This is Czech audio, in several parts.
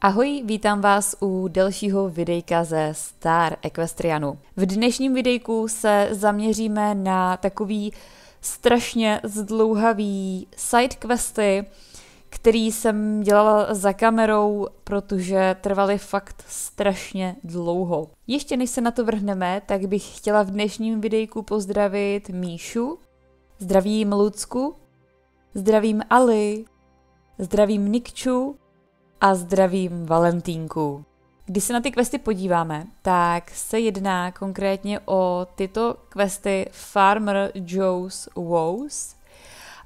Ahoj, vítám vás u dalšího videjka ze Star Equestrianu. V dnešním videjku se zaměříme na takový strašně zdlouhavý side questy, který jsem dělala za kamerou, protože trvaly fakt strašně dlouho. Ještě než se na to vrhneme, tak bych chtěla v dnešním videjku pozdravit Míšu, zdravím Lucku, zdravím Ali, zdravím Nikču, a zdravím Valentínku. Když se na ty questy podíváme, tak se jedná konkrétně o tyto questy Farmer Joe's Woes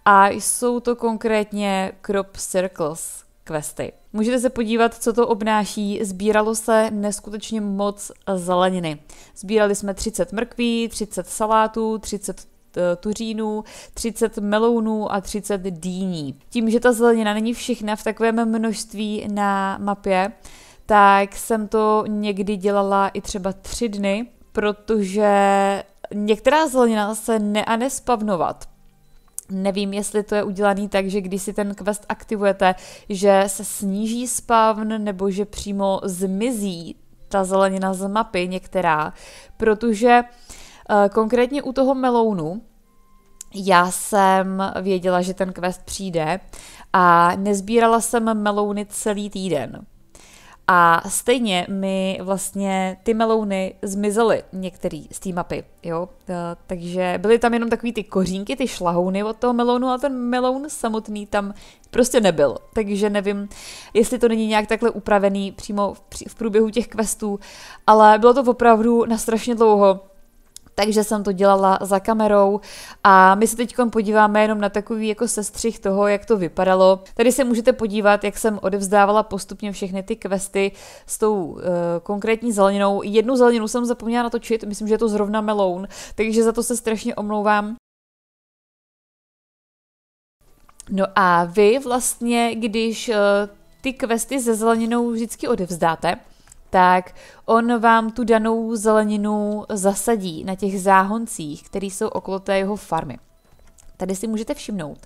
a jsou to konkrétně Crop Circles questy. Můžete se podívat, co to obnáší. Sbíralo se neskutečně moc zeleniny. Sbírali jsme 30 mrkví, 30 salátů, 30 Eh, tuřínů, 30 melounů a 30 dýní. Tím, že ta zelenina není všechna v takovém množství na mapě, tak jsem to někdy dělala i třeba tři dny, protože některá zelenina se ne a nespavnovat. Nevím, jestli to je udělané tak, že když si ten quest aktivujete, že se sníží spavn nebo že přímo zmizí ta zelenina z mapy některá, protože uh, Eh, konkrétně u toho melounu, já jsem věděla, že ten quest přijde a nezbírala jsem melouny celý týden. A stejně mi vlastně ty melouny zmizely některý z té mapy, jo. Eh, takže byly tam jenom takový ty kořínky, ty šlahouny od toho melounu, a ten meloun samotný tam prostě nebyl. Takže nevím, jestli to není nějak takhle upravený přímo v, v průběhu těch questů, ale bylo to opravdu na strašně dlouho takže jsem to dělala za kamerou a my se teď podíváme jenom na takový jako sestřih toho, jak to vypadalo. Tady se můžete podívat, jak jsem odevzdávala postupně všechny ty questy s tou e, konkrétní zeleninou. Jednu zeleninu jsem zapomněla natočit, myslím, že je to zrovna meloun, takže za to se strašně omlouvám. No a vy vlastně, když eh, ty questy se zeleninou vždycky odevzdáte, tak on vám tu danou zeleninu zasadí na těch záhoncích, které jsou okolo té jeho farmy. Tady si můžete všimnout,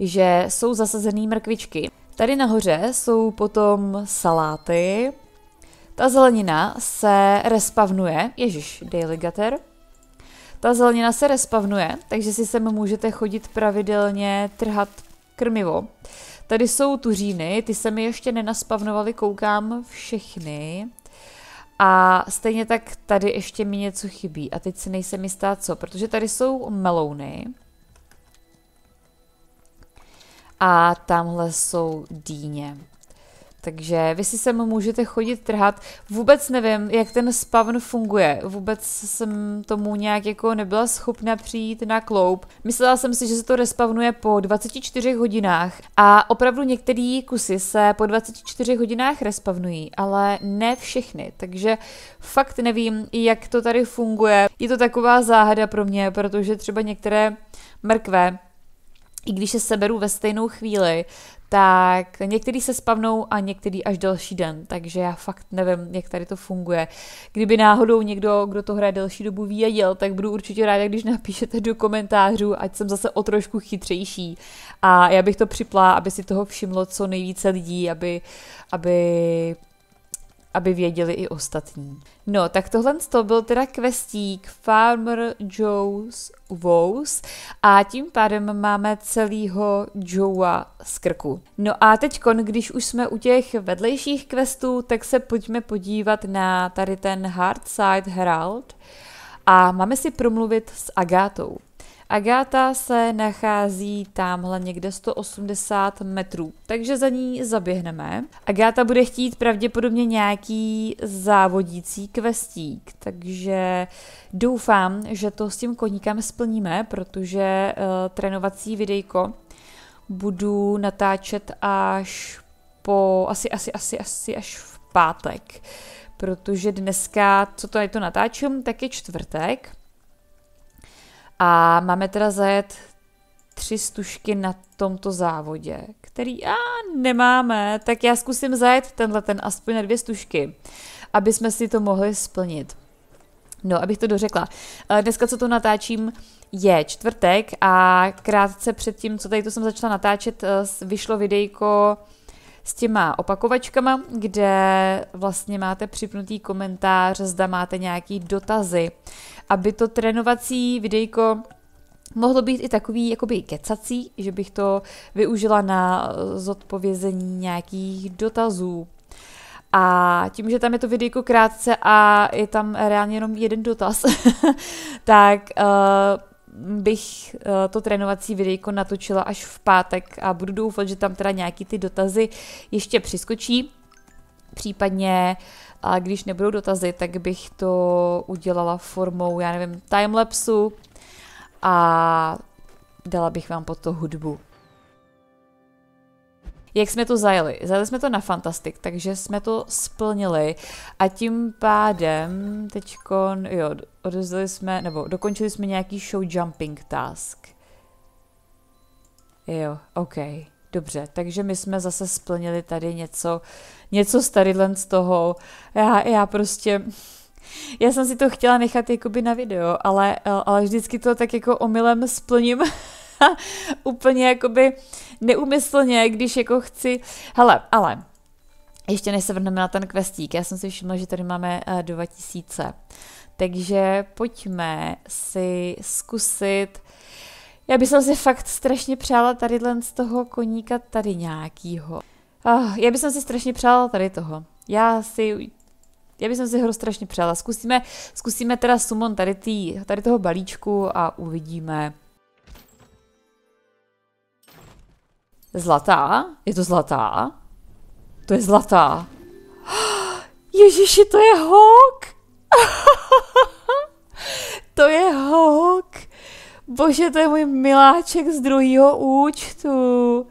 že jsou zasazené mrkvičky. Tady nahoře jsou potom saláty. Ta zelenina se respavnuje, ježiš, daily gutter. Ta zelenina se respavnuje, takže si sem můžete chodit pravidelně trhat krmivo. Tady jsou tuříny, ty se mi ještě nenaspavnovaly, koukám všechny. A stejně tak tady ještě mi něco chybí. A teď si nejsem jistá co, protože tady jsou melouny. A tamhle jsou dýně takže vy si sem můžete chodit trhat. Vůbec nevím, jak ten spavn funguje. Vůbec jsem tomu nějak jako nebyla schopna přijít na kloup. Myslela jsem si, že se to respavnuje po 24 hodinách a opravdu některé kusy se po 24 hodinách respavnují, ale ne všechny, takže fakt nevím, jak to tady funguje. Je to taková záhada pro mě, protože třeba některé mrkve i když se seberu ve stejnou chvíli, tak některý se spavnou a některý až další den, takže já fakt nevím, jak tady to funguje. Kdyby náhodou někdo, kdo to hraje delší dobu, věděl, tak budu určitě ráda, když napíšete do komentářů, ať jsem zase o trošku chytřejší. A já bych to připla, aby si toho všimlo co nejvíce lidí, aby, aby aby věděli i ostatní. No, tak tohle to byl teda kvestík Farmer Joe's Woes a tím pádem máme celýho Joea z krku. No a teď, když už jsme u těch vedlejších questů, tak se pojďme podívat na tady ten Hardside Herald a máme si promluvit s Agátou. Agáta se nachází tamhle někde 180 metrů, takže za ní zaběhneme. Agáta bude chtít pravděpodobně nějaký závodící kvestík, takže doufám, že to s tím koníkem splníme, protože uh, trénovací videjko budu natáčet až po asi, asi, asi, asi až v pátek, protože dneska, co to je to natáčím, tak je čtvrtek a máme teda zajet tři stužky na tomto závodě, který a nemáme, tak já zkusím zajet tenhle ten aspoň na dvě stužky, aby jsme si to mohli splnit. No, abych to dořekla. Dneska, co to natáčím, je čtvrtek a krátce před tím, co tady to jsem začala natáčet, eh, vyšlo videjko s těma opakovačkama, kde vlastně máte připnutý komentář, zda máte nějaký dotazy, aby to trénovací videjko Mohlo být i takový jakoby kecací, že bych to využila na zodpovězení nějakých dotazů. A tím, že tam je to videjko krátce a je tam reálně jenom jeden dotaz, tak uh, bych eh, to trénovací videjko natočila až v pátek a budu doufat, že tam teda nějaký ty dotazy ještě přiskočí. Případně, a když nebudou dotazy, tak bych to udělala formou, já nevím, timelapsu a dala bych vám pod to hudbu. Jak jsme to zajeli? Zajeli jsme to na Fantastic, takže jsme to splnili a tím pádem teďkon, jo, odezdali jsme, nebo dokončili jsme nějaký show jumping task. Jo, OK. Dobře, takže my jsme zase splnili tady něco, něco z tadyhle z toho. Já, já prostě, já jsem si to chtěla nechat jakoby na video, ale, ale vždycky to tak jako omylem splním. úplně jakoby neumyslně, když jako chci, hele, ale ještě než se vrhneme na ten questík, já jsem si všimla, že tady máme uh, eh, 2000, takže pojďme si zkusit já bych si fakt strašně přála tady z toho koníka tady nějakýho. Oh, já bych si strašně přála tady toho. Já si já bych si ho strašně přála. Zkusíme, zkusíme teda sumon tady, tý, tady toho balíčku a uvidíme, Zlatá? Je to zlatá? To je zlatá. Ježíši, to je hok! to je hok! Bože, to je můj miláček z druhého účtu.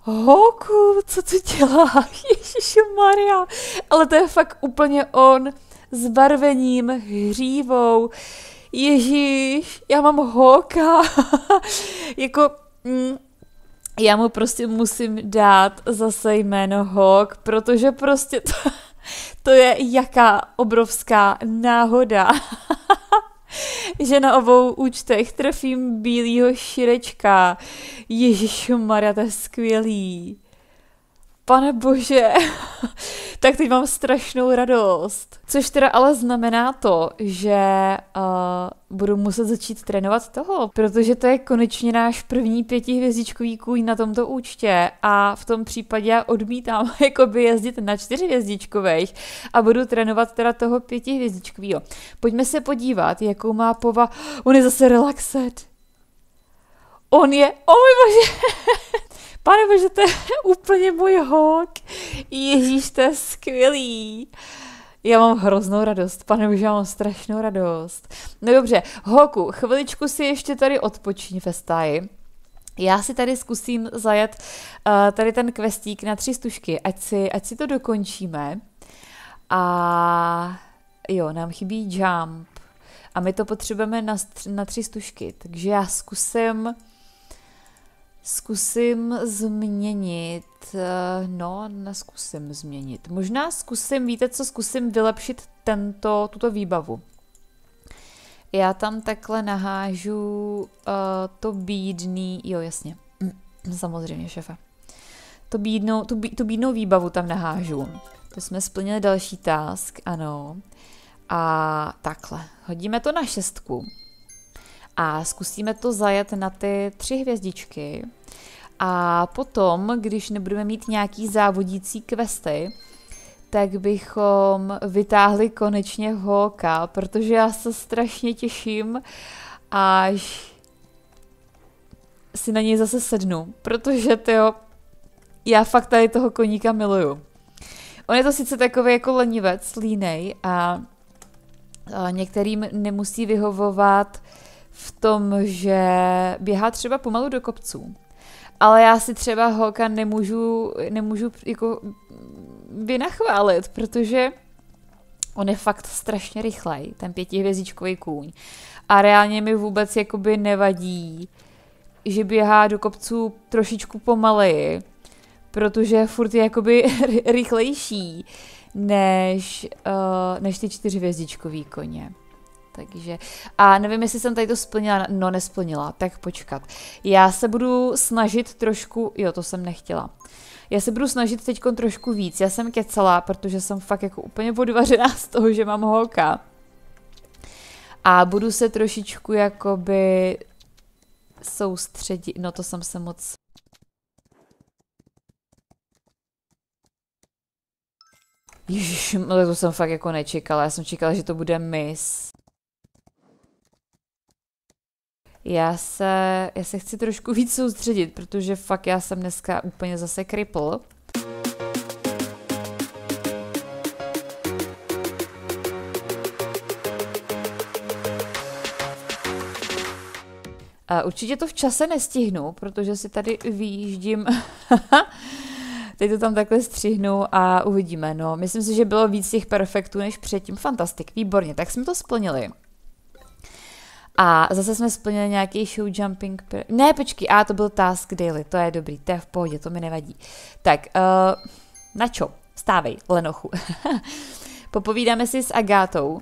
Hoku, co tu dělá? Ježíši Maria. Ale to je fakt úplně on s barvením, hřívou. Ježíš, já mám hoka. jako, mm, já mu prostě musím dát zase jméno Hawk, protože prostě to, to je jaká obrovská náhoda. že na obou účtech trefím bílýho širečka. Ježíšu Maria, to je skvělý. Pane bože, tak teď mám strašnou radost. Což teda ale znamená to, že uh, budu muset začít trénovat toho, protože to je konečně náš první pětihvězdičkový kůň na tomto účtě a v tom případě já odmítám jakoby jezdit na čtyřhvězdičkových a budu trénovat teda toho pětihvězdičkovýho. Pojďme se podívat, jakou má pova... On je zase relaxed. On je... O oh můj bože! Pane bože, to je úplně můj hok. Ježíš, to je skvělý. Já mám hroznou radost, pane bože, já mám strašnou radost. No dobře, hoku, chviličku si ještě tady odpočíň ve stáji. Já si tady zkusím zajet uh, tady ten kvestík na tři stužky, ať si, ať si to dokončíme. A jo, nám chybí jump. A my to potřebujeme na, na tři stužky, takže já zkusím Zkusím změnit, eh, no neskusím změnit. Možná zkusím, víte co, zkusím vylepšit tento, tuto výbavu. Já tam takhle nahážu uh, to bídný, jo jasně, samozřejmě šefe. To bídnou, tu, bí, tu bídnou výbavu tam nahážu. To jsme splnili další task, ano. A takhle, hodíme to na šestku a zkusíme to zajet na ty tři hvězdičky. A potom, když nebudeme mít nějaký závodící questy, tak bychom vytáhli konečně Hóka, protože já se strašně těším, až si na něj zase sednu, protože tyjo, já fakt tady toho koníka miluju. On je to sice takový jako lenivec, línej a, a některým nemusí vyhovovat uh, v tom, že běhá třeba pomalu do kopců. Ale já si třeba holka nemůžu, nemůžu jako vynachválit, protože on je fakt strašně rychlej, ten pětihvězdičkový kůň. A reálně mi vůbec jakoby nevadí, že běhá do kopců trošičku pomaleji, protože furt je jakoby rychlejší než, uh, než ty čtyřhvězdičkový koně takže... A nevím, jestli jsem tady to splnila, no nesplnila, tak počkat. Já se budu snažit trošku, jo, to jsem nechtěla. Já se budu snažit teď trošku víc, já jsem kecala, protože jsem fakt jako úplně podvařená z toho, že mám holka. A budu se trošičku jakoby soustředit, no to jsem se moc Ježiš, no to jsem fakt jako nečekala. Já jsem čekala, že to bude mis. Já se, já se chci trošku víc soustředit, protože fakt já jsem dneska úplně zase kripl. A určitě to v čase nestihnu, protože si tady vyjíždím. Teď to tam takhle střihnu a uvidíme. No, myslím si, že bylo víc těch perfektů než předtím. Fantastik, výborně, tak jsme to splnili. A zase jsme splnili nějaký show jumping. Pr- Ne, počkej, a to byl task daily, to je dobrý, to je v pohodě, to mi nevadí. Tak, uh, na čo? Stávej, lenochu. Popovídáme si s Agátou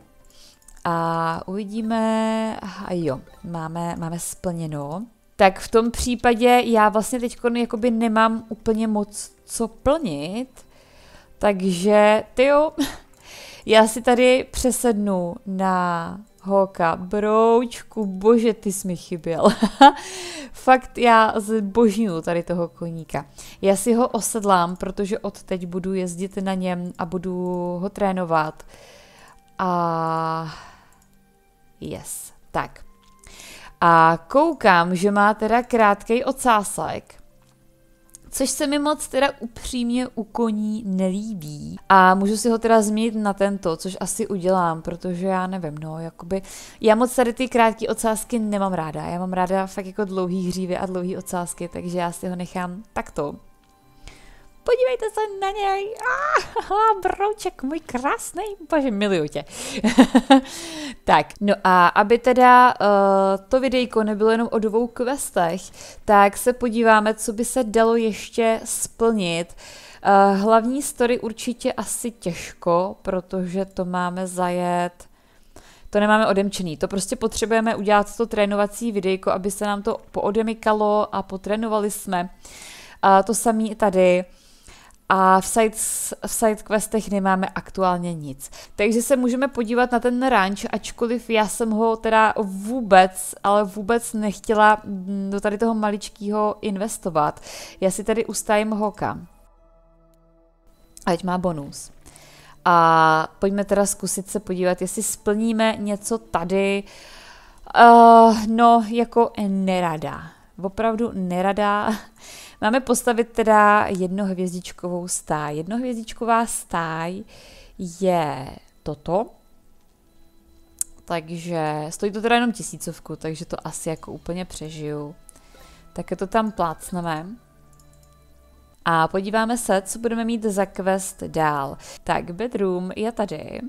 a uvidíme, a jo, máme, máme splněno. Tak v tom případě já vlastně teď jakoby nemám úplně moc co plnit, takže ty jo, já si tady přesednu na holka, broučku, bože, ty jsi mi chyběl. Fakt já zbožňuju tady toho koníka. Já si ho osedlám, protože od teď budu jezdit na něm a budu ho trénovat. A yes, tak. A koukám, že má teda krátkej ocásek což se mi moc teda upřímně u koní nelíbí. A můžu si ho teda změnit na tento, což asi udělám, protože já nevím, no, jakoby, já moc tady ty krátké ocázky nemám ráda, já mám ráda fakt jako dlouhý hřívy a dlouhý ocázky, takže já si ho nechám takto podívejte se na něj, ah, ah, brouček můj krásný, bože, miluju tě. tak, no a aby teda uh, to videjko nebylo jenom o dvou questech, tak se podíváme, co by se dalo ještě splnit. Uh, hlavní story určitě asi těžko, protože to máme zajet to nemáme odemčený. To prostě potřebujeme udělat to trénovací videjko, aby se nám to poodemikalo a potrénovali jsme. A to samé i tady a v, side, v side questech nemáme aktuálně nic. Takže se můžeme podívat na ten ranch, ačkoliv já jsem ho teda vůbec, ale vůbec nechtěla do tady toho maličkého investovat. Já si tady ustajím hoka. Ať má bonus. A pojďme teda zkusit se podívat, jestli splníme něco tady. Uh, no, jako nerada. Opravdu nerada. Máme postavit teda jednohvězdičkovou stáj. Jednohvězdičková stáj je toto. Takže stojí to teda jenom tisícovku, takže to asi jako úplně přežiju. Tak je to tam plácneme. A podíváme se, co budeme mít za quest dál. Tak, bedroom je tady.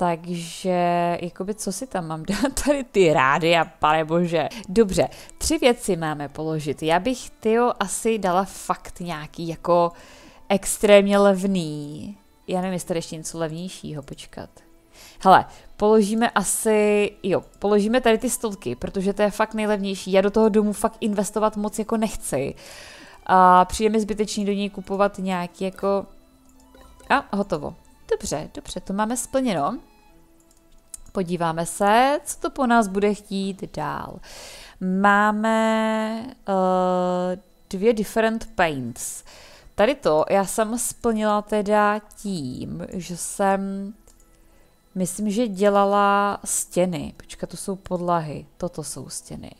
Takže, jakoby, co si tam mám dát? Tady ty rády a pane bože. Dobře, tři věci máme položit. Já bych, Tio, asi dala fakt nějaký jako extrémně levný. Já nevím, jestli tady ještě něco levnějšího, počkat. Hele, položíme asi, jo, položíme tady ty stolky, protože to je fakt nejlevnější. Já do toho domu fakt investovat moc jako nechci. A přijde mi zbytečný do něj kupovat nějaký jako... A, hotovo. Dobře, dobře, to máme splněno. Podíváme se, co to po nás bude chtít dál. Máme uh, dvě different paints. Tady to já jsem splnila teda tím, že jsem, myslím, že dělala stěny. Počkat, to jsou podlahy, toto jsou stěny.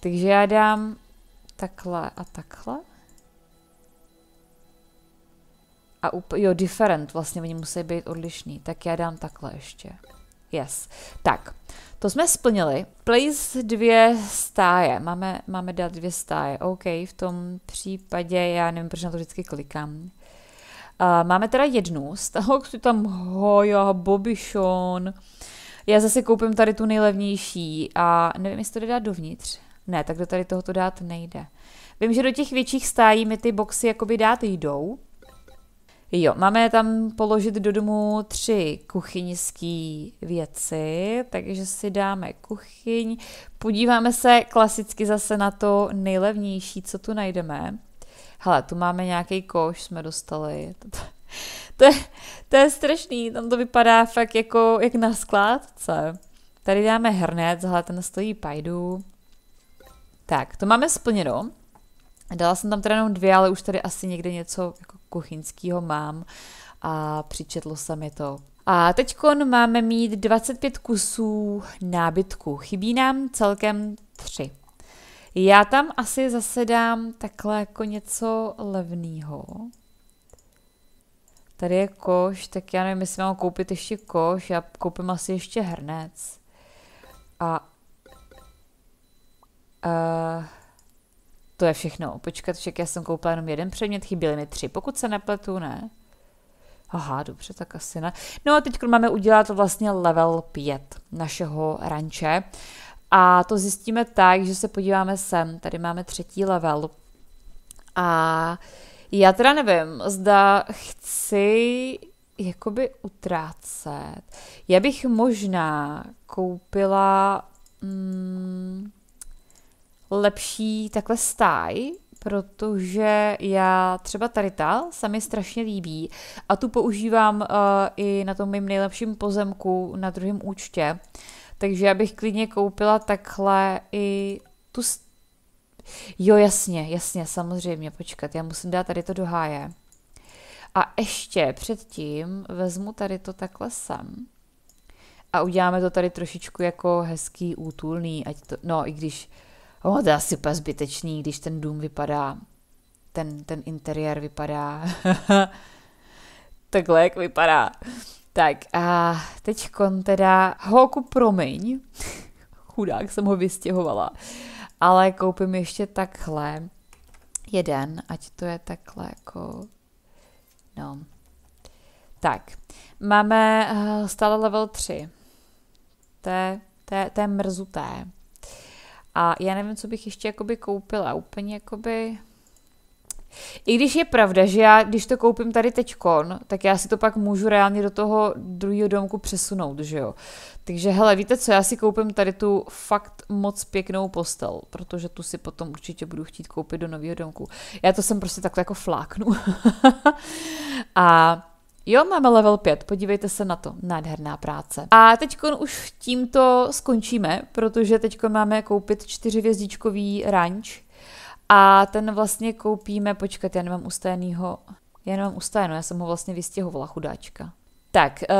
Takže já dám takhle a takhle. A up, jo, different, vlastně oni musí být odlišný. Tak já dám takhle ještě. Yes. Tak, to jsme splnili. Place dvě stáje. Máme, máme dát dvě stáje. OK, v tom případě, já nevím, proč na to vždycky klikám. Uh, máme teda jednu, stahok si tam hoja, bobišon. Já zase koupím tady tu nejlevnější a nevím, jestli to jde dát dovnitř. Ne, tak do tady tohoto dát nejde. Vím, že do těch větších stájí mi ty boxy jakoby dát jdou, Jo, máme tam položit do domu tři kuchyňské věci, takže si dáme kuchyň. Podíváme se klasicky zase na to nejlevnější, co tu najdeme. Hele, tu máme nějaký koš, jsme dostali. To, to, to, je, to je strašný, tam to vypadá fakt jako jak na skládce. Tady dáme hrnec, hele, ten stojí pajdu. Tak, to máme splněno. Dala jsem tam teda jenom dvě, ale už tady asi někde něco jako kuchyňského mám a přičetlo se mi to. A teď máme mít 25 kusů nábytku. Chybí nám celkem 3. Já tam asi zase dám takhle jako něco levného. Tady je koš, tak já nevím, jestli mám koupit ještě koš, já koupím asi ještě hrnec. A... Uh, to je všechno. Počkat, však já jsem koupila jenom jeden předmět, chyběly mi tři, pokud se nepletu, ne? Aha, dobře, tak asi ne. No a teď máme udělat vlastně level 5 našeho ranče. A to zjistíme tak, že se podíváme sem. Tady máme třetí level. A já teda nevím, zda chci jakoby utrácet. Já bych možná koupila... Hmm, lepší takhle stáj, protože já třeba ta se mi strašně líbí a tu používám uh, i na tom mým nejlepším pozemku na druhém účtě. Takže já bych klidně koupila takhle i tu... St- jo, jasně, jasně, samozřejmě, počkat, já musím dát tady to do háje. A ještě předtím vezmu tady to takhle sem a uděláme to tady trošičku jako hezký, útulný, ať to, no i když ono oh, to je asi úplně zbytečný, když ten dům vypadá, ten, ten interiér vypadá takhle, jak vypadá. Tak a kon, teda, holku promiň, chudák jsem ho vystěhovala, ale koupím ještě takhle jeden, ať to je takhle jako, no. Tak, máme eh, stále level 3. To je, to je, to je mrzuté. A já nevím, co bych ještě jakoby koupila. Úplně jakoby... I když je pravda, že já, když to koupím tady teďkon, tak já si to pak můžu reálně do toho druhého domku přesunout, že jo. Takže hele, víte co, já si koupím tady tu fakt moc pěknou postel, protože tu si potom určitě budu chtít koupit do nového domku. Já to jsem prostě takhle jako fláknu. a Jo, máme level 5, podívejte se na to, nádherná práce. A teď už tímto skončíme, protože teď máme koupit čtyřivězdičkový ranč a ten vlastně koupíme, počkat, já nemám ustajenýho, já nemám ustajenu, já jsem ho vlastně vystěhovala, chudáčka. Tak, eh,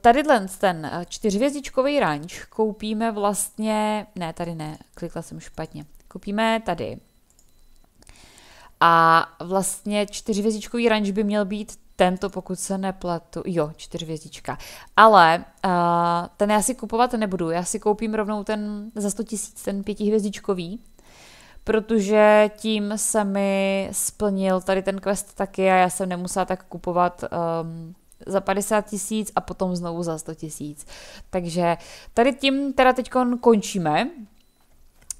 tady ten čtyřvězdičkový ranč koupíme vlastně, ne, tady ne, klikla jsem špatně, koupíme tady. A vlastně čtyřvězdičkový ranč by měl být tento, pokud se nepletu, jo, čtyřvězdička. Ale uh, ten já si kupovat nebudu, já si koupím rovnou ten za 100 tisíc, ten pětihvězdičkový, protože tím se mi splnil tady ten quest taky a já jsem nemusela tak kupovat um, za 50 tisíc a potom znovu za 100 tisíc. Takže tady tím teda teď končíme.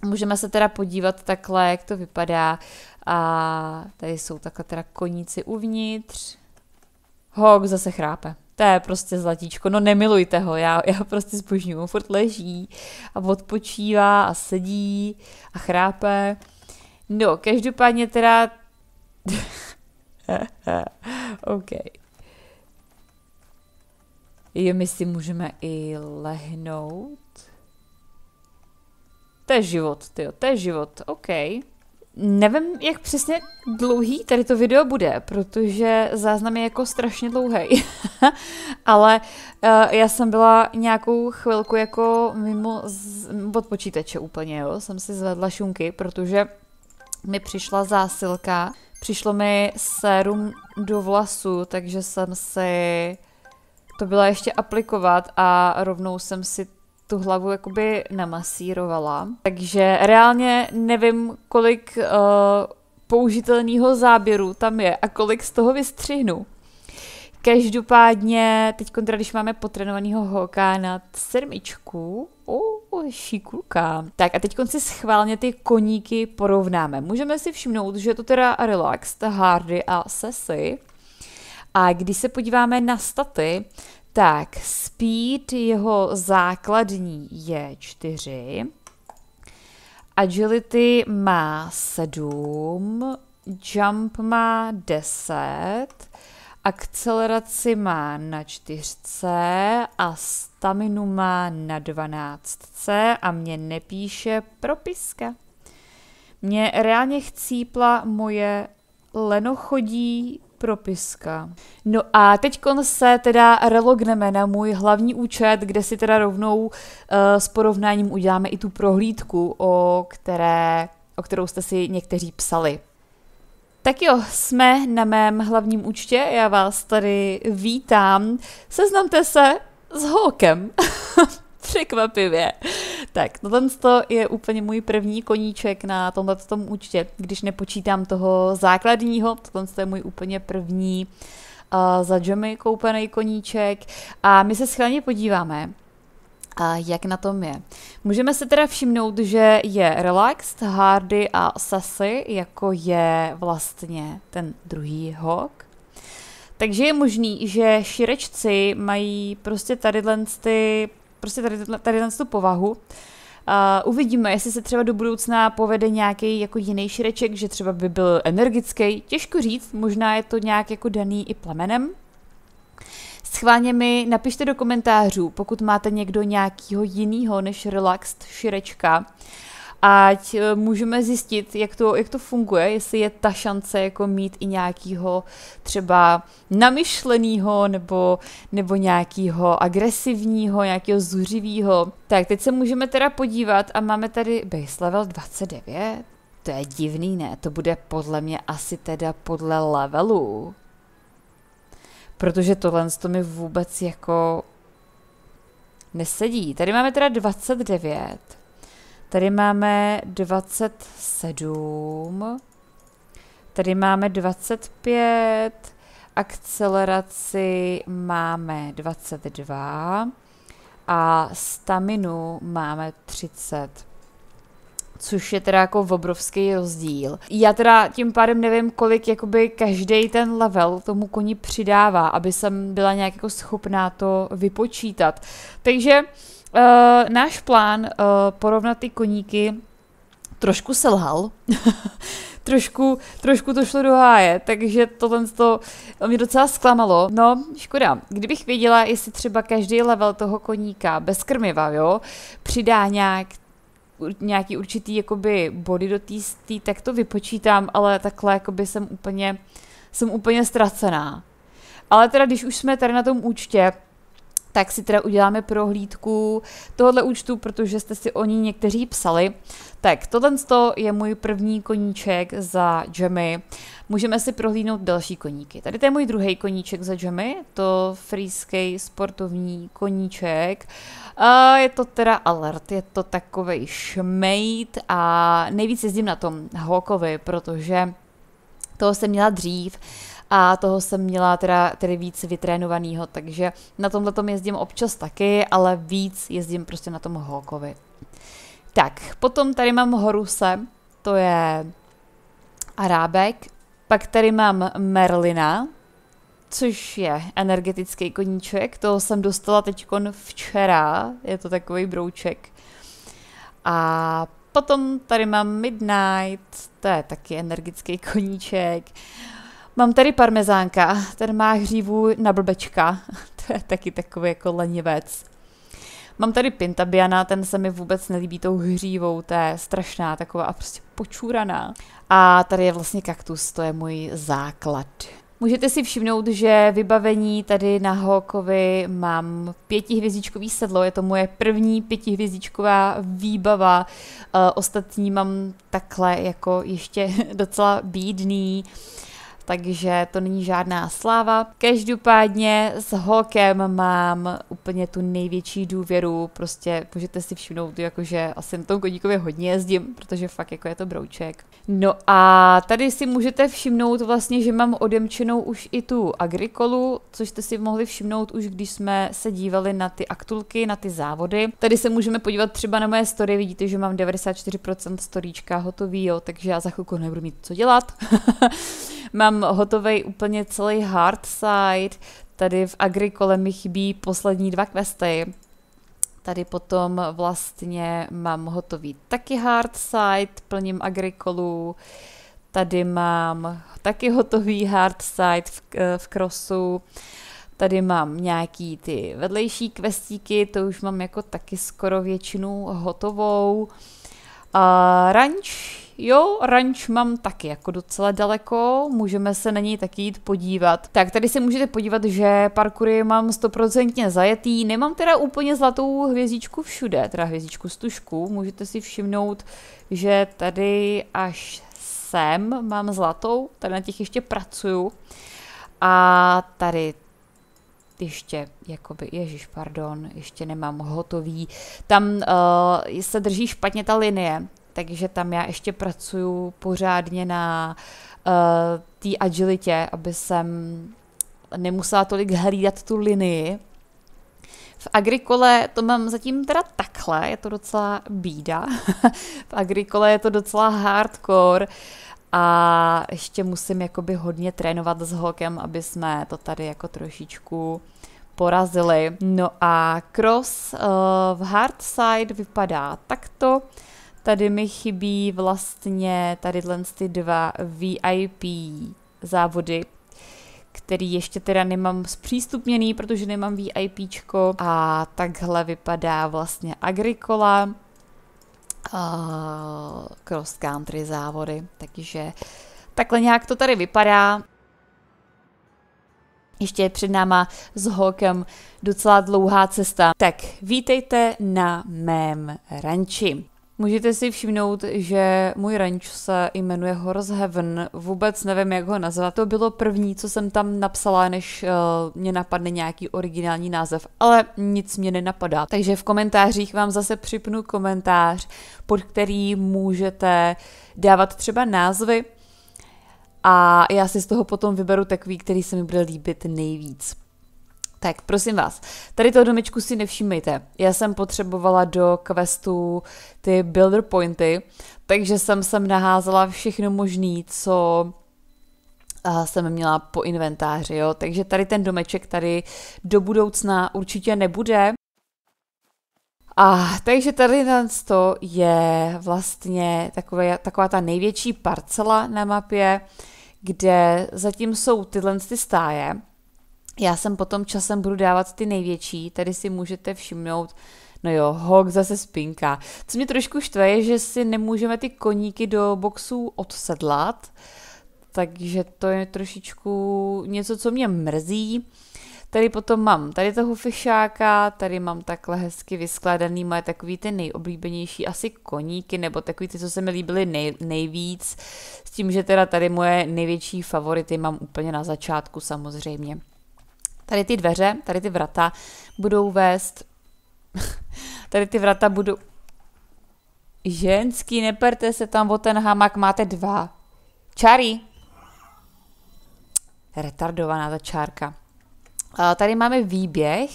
Můžeme se teda podívat takhle, jak to vypadá. A tady jsou takhle teda koníci uvnitř. Hawk zase chrápe. To je prostě zlatíčko, no nemilujte ho, já, já prostě zbožňuju, furt leží a odpočívá a sedí a chrápe. No, každopádně teda... OK. Jo, my si můžeme i lehnout. To je život, ty, to je život, OK. Nevím, jak přesně dlouhý tady to video bude, protože záznam je jako strašně dlouhý. Ale uh, já jsem byla nějakou chvilku jako mimo z, od počítače úplně, jo. Jsem si zvedla šunky, protože mi přišla zásilka. Přišlo mi sérum do vlasu, takže jsem si to byla ještě aplikovat a rovnou jsem si tu hlavu jakoby namasírovala. Takže reálně nevím, kolik uh, použitelného záběru tam je a kolik z toho vystřihnu. Každopádně, teď kontra, když máme potrénovaného holka na sedmičku, o, šikulka. Tak a teď si schválně ty koníky porovnáme. Můžeme si všimnout, že je to teda Relaxed, Hardy a sesy. A když se podíváme na staty, tak, speed, jeho základní je 4. Agility má 7, jump má 10, akceleraci má na 4 a staminu má na 12 a mě nepíše propiska. Mě reálně chcípla moje lenochodí propiska. No a teď se teda relogneme na můj hlavní účet, kde si teda rovnou uh, s porovnáním uděláme i tu prohlídku, o, které, o kterou jste si někteří psali. Tak jo, jsme na mém hlavním účtě, já vás tady vítám. Seznamte se s holkem. Překvapivě. Tak, no tohle je úplně můj první koníček na tomhle tom účtě, když nepočítám toho základního, tohle je můj úplně první uh, za Jimmy koupený koníček a my se schválně podíváme, a eh, jak na tom je? Můžeme se teda všimnout, že je Relaxed, Hardy a Sassy, jako je vlastně ten druhý hok. Takže je možný, že širečci mají prostě tady ty prostě tady, tady tu povahu. Uh, uvidíme, jestli se třeba do budoucna povede nějaký jako jiný šireček, že třeba by byl energický. Těžko říct, možná je to nějak jako daný i plamenem. Schválně mi napište do komentářů, pokud máte někdo nějakýho jinýho než relaxed širečka. Uh, ať eh, můžeme zjistit, jak to, jak to funguje, jestli je ta šance jako mít i nějakýho třeba namyšlenýho nebo, nebo nějakýho agresivního, nějakého zuřivého. Tak teď se můžeme teda podívat a máme tady base level 29. To je divný, ne? To bude podle mě asi teda podle levelu. Protože tohle to mi vůbec jako nesedí. Tady máme teda 29. Tady máme 27. Tady máme 25. Akceleraci máme 22. A staminu máme 30 což je teda jako obrovský rozdíl. Já teda tím pádem nevím, kolik jakoby každý ten level tomu koni přidává, aby jsem byla nějak jako schopná to vypočítat. Takže Uh, náš plán uh, porovnat ty koníky trošku selhal. trošku, trošku to šlo do háje, takže tohle to mě docela zklamalo. No, škoda. Kdybych věděla, jestli třeba každý level toho koníka bez krmiva, jo, přidá nějak nějaký určitý jakoby body do té tak to vypočítám, ale takhle jakoby jsem úplně, jsem úplně ztracená. Ale teda, když už jsme tady na tom účtě, tak si teda uděláme prohlídku tohohle účtu, protože jste si o ní někteří psali. Tak, tohle je můj první koníček za džemy. Můžeme si prohlídnout další koníky. Tady to je můj druhý koníček za džemy, to frýský sportovní koníček. A je to teda alert, je to takový šmejt a nejvíc jezdím na tom Hokovi, protože toho jsem měla dřív a toho jsem měla teda, tedy víc vytrénovaného, takže na tomhle tom jezdím občas taky, ale víc jezdím prostě na tom holkovi. Tak, potom tady mám Horuse, to je Arábek, pak tady mám Merlina, což je energetický koníček, to jsem dostala teď včera, je to takový brouček. A potom tady mám Midnight, to je taky energický koníček. Uh, Mám tady parmezánka, ten má hřívu na blbečka, to je taky takový jako lenivec. Mám tady pintabiana, ten se mi vůbec nelíbí tou hřívou, to je strašná taková a prostě počúraná. A tady je vlastně kaktus, to je můj základ. Můžete si všimnout, že vybavení tady na Hokovi mám pětihvězdičkový sedlo, je to moje první pětihvězdičková výbava. Eh, ostatní mám takhle jako ještě docela bídný. Uh, takže to není žádná sláva. Každopádně s Hawkem mám úplně tu největší důvěru, prostě můžete si všimnout, jakože asi na tom koníkově hodně jezdím, protože fakt jako je to brouček. No a tady si můžete všimnout vlastně, že mám odemčenou už i tu agrikolu, což jste si mohli všimnout už, když jsme se dívali na ty aktulky, na ty závody. Tady se můžeme podívat třeba na moje story, vidíte, že mám 94% storíčka hotový, jo, takže já za chvilku nebudu mít co dělat. Mám hotový úplně celý hard side, tady v Agricole mi chybí poslední dva questy. Tady potom vlastně mám hotový taky hard side, plním Agricolu. Tady mám taky hotový hard side v, eh, v crossu. Tady mám nějaký ty vedlejší questíky, to už mám jako taky skoro většinu hotovou. A ranč Jo, ranč mám taky jako docela daleko, můžeme se na něj taky jít podívat. Tak tady si můžete podívat, že parkoury mám stoprocentně zajetý, nemám teda úplně zlatou hvězdičku všude, teda hvězdičku tušku. můžete si všimnout, že tady až sem mám zlatou, tady na těch ještě pracuju. A tady ještě, jakoby, ježiš, pardon, ještě nemám hotový. Tam uh, se drží špatně ta linie, takže tam já ještě pracuju pořádně na uh, té agilitě, aby jsem nemusela tolik hlídat tu linii. V agrikole to mám zatím teda takhle, je to docela bída. v agrikole je to docela hardcore a ještě musím jakoby hodně trénovat s hokem, aby jsme to tady jako trošičku porazili. No a cross uh, v hardside vypadá takto. Tady mi chybí vlastně tady ty dva VIP závody, který ještě teda nemám zpřístupněný, protože nemám VIPčko a takhle vypadá vlastně Agricola uh, cross country závody, takže takhle nějak to tady vypadá. Ještě je před náma s hokem docela dlouhá cesta. Tak vítejte na mém ranči. Můžete si všimnout, že můj ranč se jmenuje Horse Heaven. Vůbec nevím, jak ho nazvat. To bylo první, co jsem tam napsala, než uh, mě napadne nějaký originální název, ale nic mě nenapadá. Takže v komentářích vám zase připnu komentář, pod který můžete dávat třeba názvy a já si z toho potom vyberu takový, který se mi bude líbit nejvíc. Tak, prosím vás, tady toho domečku si nevšímejte. Já jsem potřebovala do questu ty builder pointy, takže jsem sem naházela všechno možný, co jsem měla po inventáři, jo. Takže tady ten domeček tady do budoucna určitě nebude. A takže tady to je vlastně takové, taková ta největší parcela na mapě, kde zatím jsou tyhle ty stáje já jsem potom časem budu dávat ty největší, tady si můžete všimnout, no jo, hok zase spinká. Co mě trošku štve je, že si nemůžeme ty koníky do boxů odsedlat, takže to je trošičku něco, co mě mrzí. Tady potom mám tady toho fešáka, tady mám takhle hezky vyskládaný moje takový ty nejoblíbenější asi koníky, nebo takový ty, co se mi líbily nej, nejvíc, s tím, že teda tady moje největší favority mám úplně na začátku samozřejmě. Tady ty dveře, tady ty vrata budou vést... tady ty vrata budou... Ženský, neperte se tam o ten hamak, máte dva. Čary. Retardovaná ta čárka. A tady máme výběh,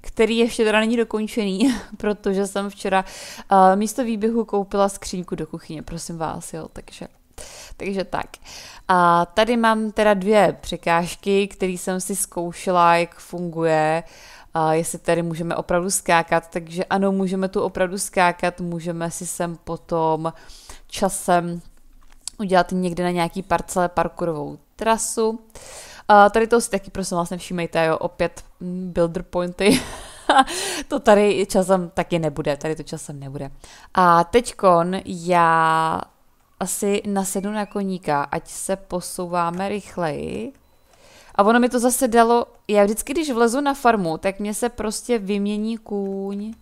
který ještě teda není dokončený, protože jsem včera místo výběhu koupila skříňku do kuchyně, prosím vás, jo, takže... Takže tak. A tady mám teda dvě překážky, které jsem si zkoušela, jak funguje, a jestli tady můžeme opravdu skákat. Takže ano, můžeme tu opravdu skákat, můžeme si sem potom časem udělat někde na nějaký parcele parkourovou trasu. A tady to si taky prosím vás nevšímejte, jo, opět mm, builder pointy. to tady časem taky nebude, tady to časem nebude. A teďkon já asi nasednu na koníka, ať se posouváme rychleji. A ono mi to zase dalo, já vždycky, když vlezu na farmu, tak mě se prostě vymění kůň.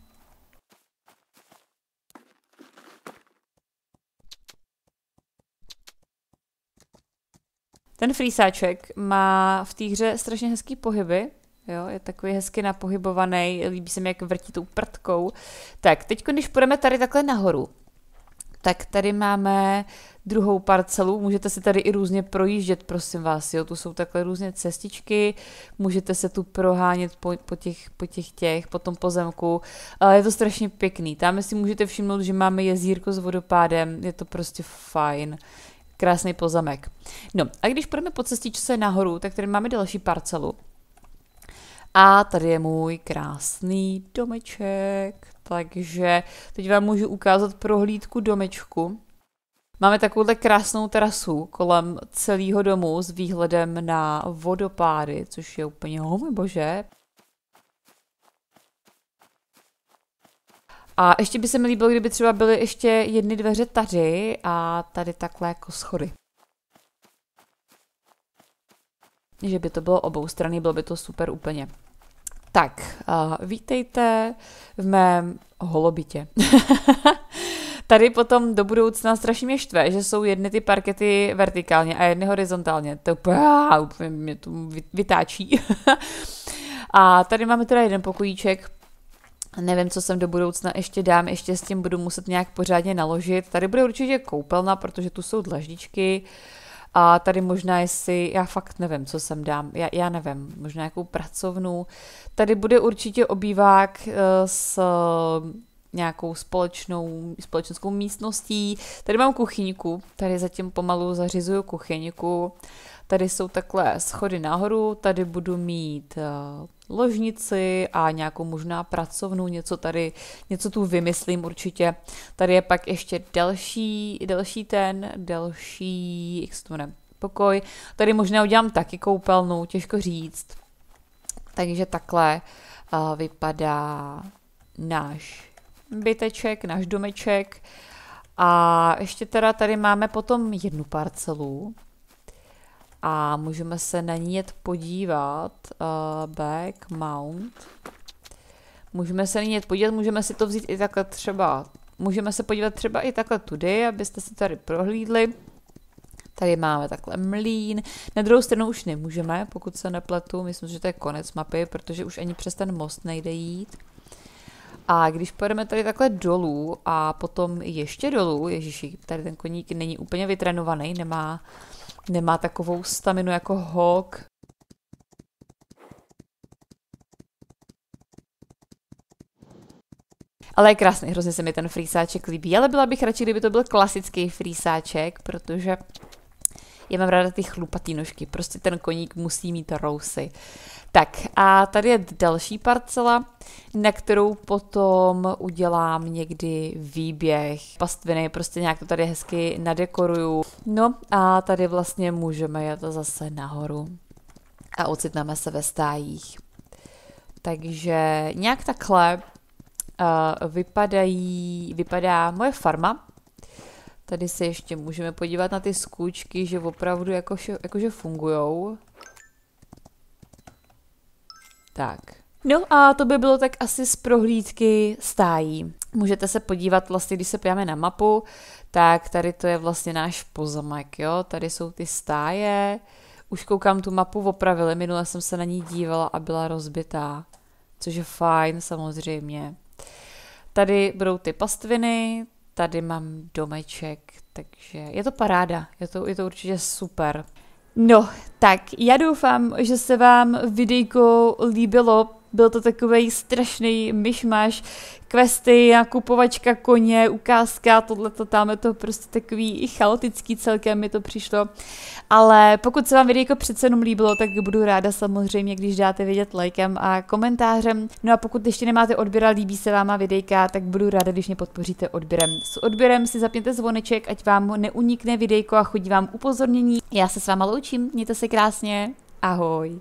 Ten frýsáček má v té hře strašně hezký pohyby, jo, je takový hezky napohybovaný, líbí se mi, jak vrtí tou prtkou. Tak, teď, když půjdeme tady takhle nahoru, tak tady máme druhou parcelu, můžete si tady i různě projíždět, prosím vás, jo, tu jsou takhle různě cestičky, můžete se tu prohánět po, po, těch, po těch těch, po tom pozemku, ale je to strašně pěkný, tam si můžete všimnout, že máme jezírko s vodopádem, je to prostě fajn, krásný pozemek. No a když půjdeme po cestičce nahoru, tak tady máme další parcelu. A tady je můj krásný domeček takže teď vám můžu ukázat prohlídku domečku. Máme takovouhle krásnou terasu kolem celého domu s výhledem na vodopády, což je úplně, oh můj bože, A ještě by se mi líbilo, kdyby třeba byly ještě jedny dveře tady a tady takhle jako schody. Že by to bylo oboustranný, bylo by to super úplně. Tak, uh, vítejte v mém holobitě. Tady potom do budoucna strašně mě štve, že jsou jedny ty parkety vertikálně a jedny horizontálně. To úplně mě to vytáčí. a tady máme teda jeden pokojíček, Nevím, co sem do budoucna ještě dám, ještě s tím budu muset nějak pořádně naložit. Tady bude určitě koupelna, protože tu jsou dlaždičky. Uh, a tady možná, jestli, já fakt nevím, co sem dám, já, já nevím, možná jakou pracovnu. Tady bude určitě obývák eh, s eh, nějakou společnou, společenskou místností. Tady mám kuchyňku, tady zatím pomalu zařizuju kuchyňku. Tady jsou takhle schody nahoru, tady budu mít eh, ložnici a nějakou možná pracovnu, něco tady, něco tu vymyslím určitě. Tady je pak ještě další, další ten, další, jak se to jmenuje, pokoj. Tady možná udělám taky koupelnu, těžko říct. Takže takhle uh, vypadá náš byteček, náš domeček. A ještě teda tady máme potom jednu parcelu, a můžeme se na ní jet podívat. Uh, back, mount. Můžeme se na ní jet podívat, můžeme si to vzít i takhle třeba. Můžeme se podívat třeba i takhle tudy, abyste si tady prohlídli. Tady máme takhle mlín. Na druhou stranu už nemůžeme, pokud se nepletu. Myslím, že to je konec mapy, protože už ani přes ten most nejde jít. A když pojedeme tady takhle dolů a potom ještě dolů, ježiši, tady ten koník není úplně vytrénovaný, nemá uh, nemá takovou staminu jako Hawk. Ale je krásný, hrozně se mi ten frýsáček líbí, ale byla bych radši, kdyby to byl klasický frýsáček, protože já mám ráda ty chlupatý nožky, prostě ten koník musí mít rousy. Tak a tady je další parcela, na kterou potom udělám někdy výběh pastviny, prostě nějak to tady hezky nadekoruju. No a tady vlastně můžeme jet zase nahoru a ocitneme se ve stájích. Takže nějak takhle uh, vypadají, vypadá moje farma. Tady se ještě můžeme podívat na ty skůčky, že opravdu jakože, jakože fungujou. Tak. No a to by bylo tak asi z prohlídky stájí. Můžete se podívat vlastně, když se podíváme na mapu, tak tady to je vlastně náš pozamek, jo, tady jsou ty stáje, už koukám tu mapu opravili, minule jsem se na ní dívala a byla rozbitá, což je fajn samozřejmě. Tady budou ty pastviny, tady mám domeček, takže je to paráda, je to, je to určitě super. No, tak já doufám, že se vám videjko líbilo, byl to takový strašný myšmaš, questy, kupovačka koně, ukázka, tohle to tam je to prostě takový i chaotický celkem mi to přišlo. Ale pokud se vám video jako přece jenom líbilo, tak budu ráda samozřejmě, když dáte vědět lajkem a komentářem. No a pokud ještě nemáte odběra, líbí se vám a videjka, tak budu ráda, když mě podpoříte odběrem. S odběrem si zapněte zvoneček, ať vám neunikne videjko a chodí vám upozornění. Já se s váma loučím, mějte se krásně, ahoj.